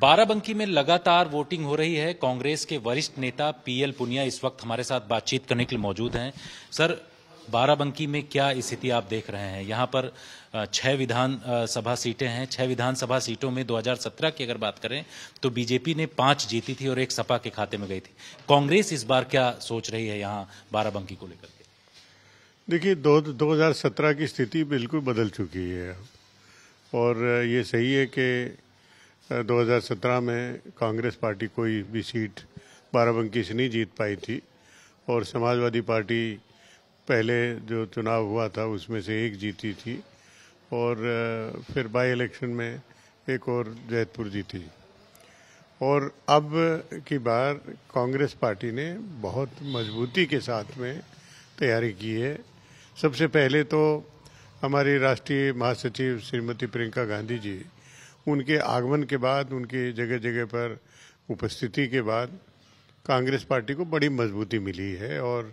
बाराबंकी में लगातार वोटिंग हो रही है कांग्रेस के वरिष्ठ नेता पीएल पुनिया इस वक्त हमारे साथ बातचीत करने के लिए मौजूद हैं सर बाराबंकी में क्या स्थिति आप देख रहे हैं यहाँ पर छह विधानसभा सीटें हैं छह विधानसभा सीटों में 2017 की अगर बात करें तो बीजेपी ने पांच जीती थी और एक सपा के खाते में गई थी कांग्रेस इस बार क्या सोच रही है यहाँ बाराबंकी को लेकर के देखिए दो दो की स्थिति बिल्कुल बदल चुकी है और ये सही है कि 2017 में कांग्रेस पार्टी कोई भी सीट बाराबंकी से नहीं जीत पाई थी और समाजवादी पार्टी पहले जो चुनाव हुआ था उसमें से एक जीती थी और फिर बाई इलेक्शन में एक और जैतपुर जीती और अब की बार कांग्रेस पार्टी ने बहुत मजबूती के साथ में तैयारी की है सबसे पहले तो हमारी राष्ट्रीय महासचिव श्रीमती प्रियंका गांधी जी उनके आगमन के बाद उनकी जगह जगह पर उपस्थिति के बाद कांग्रेस पार्टी को बड़ी मजबूती मिली है और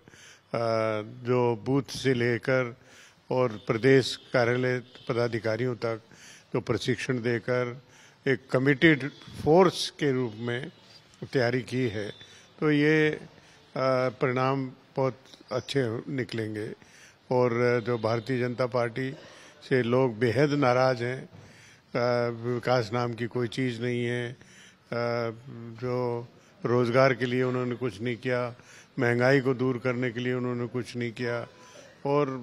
जो बूथ से लेकर और प्रदेश कार्यालय पदाधिकारियों तक जो प्रशिक्षण देकर एक कमिटेड फोर्स के रूप में तैयारी की है तो ये परिणाम बहुत अच्छे निकलेंगे और जो भारतीय जनता पार्टी से लोग बेहद नाराज़ हैं विकास नाम की कोई चीज़ नहीं है जो रोज़गार के लिए उन्होंने कुछ नहीं किया महंगाई को दूर करने के लिए उन्होंने कुछ नहीं किया और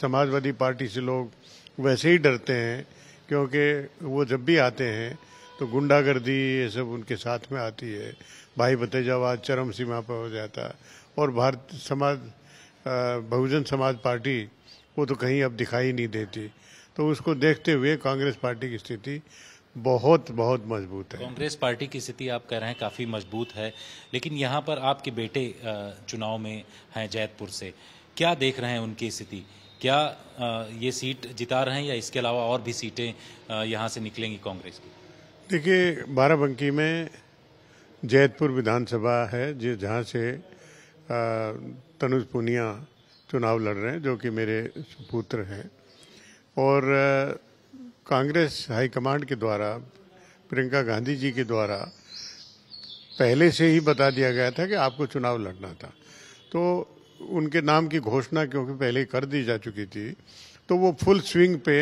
समाजवादी पार्टी से लोग वैसे ही डरते हैं क्योंकि वो जब भी आते हैं तो गुंडागर्दी ये सब उनके साथ में आती है भाई भतेजावाद चरम सीमा पर हो जाता और भारत समाज बहुजन समाज पार्टी वो तो कहीं अब दिखाई नहीं देती तो उसको देखते हुए कांग्रेस पार्टी की स्थिति बहुत बहुत मजबूत है कांग्रेस पार्टी की स्थिति आप कह रहे हैं काफ़ी मजबूत है लेकिन यहाँ पर आपके बेटे चुनाव में हैं जैतपुर से क्या देख रहे हैं उनकी स्थिति क्या ये सीट जिता रहे हैं या इसके अलावा और भी सीटें यहाँ से निकलेंगी कांग्रेस की देखिए बाराबंकी में जैतपुर विधानसभा है जिस जहाँ से तनुज पुनिया चुनाव लड़ रहे हैं जो कि मेरे पुत्र हैं और कांग्रेस हाईकमांड के द्वारा प्रियंका गांधी जी के द्वारा पहले से ही बता दिया गया था कि आपको चुनाव लड़ना था तो उनके नाम की घोषणा क्योंकि पहले कर दी जा चुकी थी तो वो फुल स्विंग पे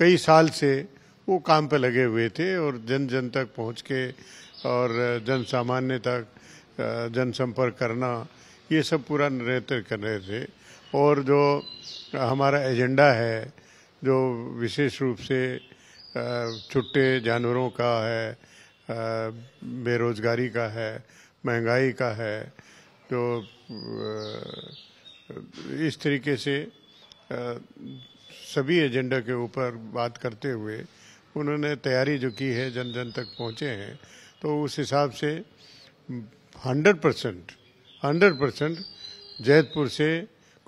कई साल से वो काम पे लगे हुए थे और जन जन तक पहुंच के और जन सामान्य तक जनसंपर्क करना ये सब पूरा नेतृत्व कर रहे थे और जो हमारा एजेंडा है जो विशेष रूप से छुट्टे जानवरों का है बेरोजगारी का है महंगाई का है तो इस तरीके से सभी एजेंडा के ऊपर बात करते हुए उन्होंने तैयारी जो की है जन जन तक पहुँचे हैं तो उस हिसाब से 100 परसेंट हंड्रेड परसेंट जैतपुर से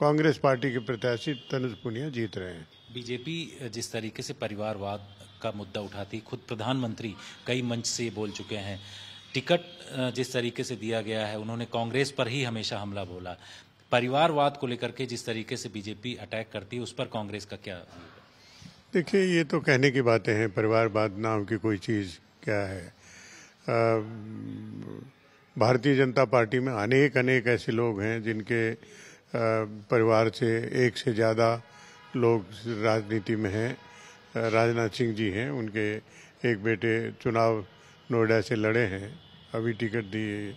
कांग्रेस पार्टी के प्रत्याशी तनुज पुनिया जीत रहे हैं बीजेपी जिस तरीके से परिवारवाद का मुद्दा उठाती खुद प्रधानमंत्री कई मंच से बोल चुके हैं टिकट जिस तरीके से दिया गया है उन्होंने कांग्रेस पर ही हमेशा हमला बोला परिवारवाद को लेकर के जिस तरीके से बीजेपी अटैक करती है उस पर कांग्रेस का क्या देखिए ये तो कहने की बातें हैं परिवारवाद नाम की कोई चीज़ क्या है भारतीय जनता पार्टी में अनेक अनेक ऐसे लोग हैं जिनके परिवार से एक से ज़्यादा लोग राजनीति में हैं राजनाथ सिंह जी हैं उनके एक बेटे चुनाव नोएडा से लड़े हैं अभी टिकट दिए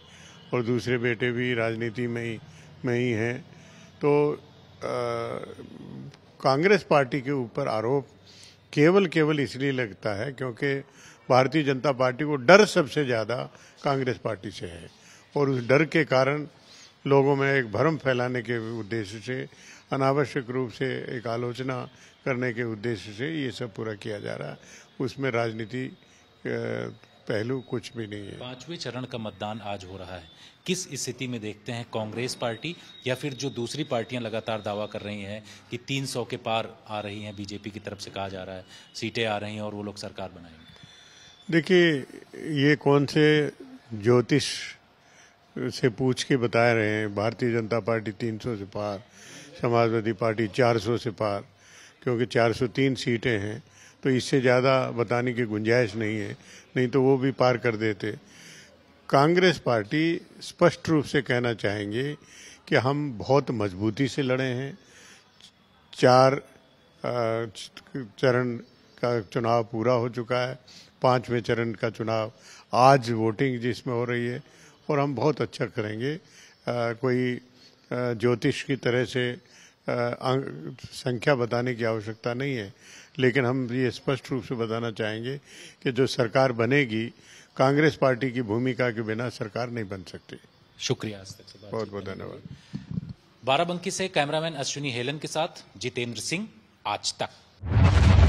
और दूसरे बेटे भी राजनीति में ही में ही हैं तो कांग्रेस पार्टी के ऊपर आरोप केवल केवल इसलिए लगता है क्योंकि भारतीय जनता पार्टी को डर सबसे ज़्यादा कांग्रेस पार्टी से है और उस डर के कारण लोगों में एक भ्रम फैलाने के उद्देश्य से अनावश्यक रूप से एक आलोचना करने के उद्देश्य से ये सब पूरा किया जा रहा है उसमें राजनीति पहलू कुछ भी नहीं है पांचवें चरण का मतदान आज हो रहा है किस स्थिति में देखते हैं कांग्रेस पार्टी या फिर जो दूसरी पार्टियां लगातार दावा कर रही हैं कि 300 के पार आ रही हैं बीजेपी की तरफ से कहा जा रहा है सीटें आ रही हैं और वो लोग सरकार बनाएंगे देखिए ये कौन से ज्योतिष से पूछ के बता रहे हैं भारतीय जनता पार्टी 300 से पार समाजवादी पार्टी 400 से पार क्योंकि 403 सीटें हैं तो इससे ज़्यादा बताने की गुंजाइश नहीं है नहीं तो वो भी पार कर देते कांग्रेस पार्टी स्पष्ट रूप से कहना चाहेंगे कि हम बहुत मजबूती से लड़े हैं चार चरण का चुनाव पूरा हो चुका है पांचवें चरण का चुनाव आज वोटिंग जिसमें हो रही है और हम बहुत अच्छा करेंगे आ, कोई ज्योतिष की तरह से आ, संख्या बताने की आवश्यकता नहीं है लेकिन हम ये स्पष्ट रूप से बताना चाहेंगे कि जो सरकार बनेगी कांग्रेस पार्टी की भूमिका के बिना सरकार नहीं बन सकती शुक्रिया बहुत बहुत धन्यवाद बाराबंकी से कैमरामैन अश्विनी हेलन के साथ जितेंद्र सिंह आज तक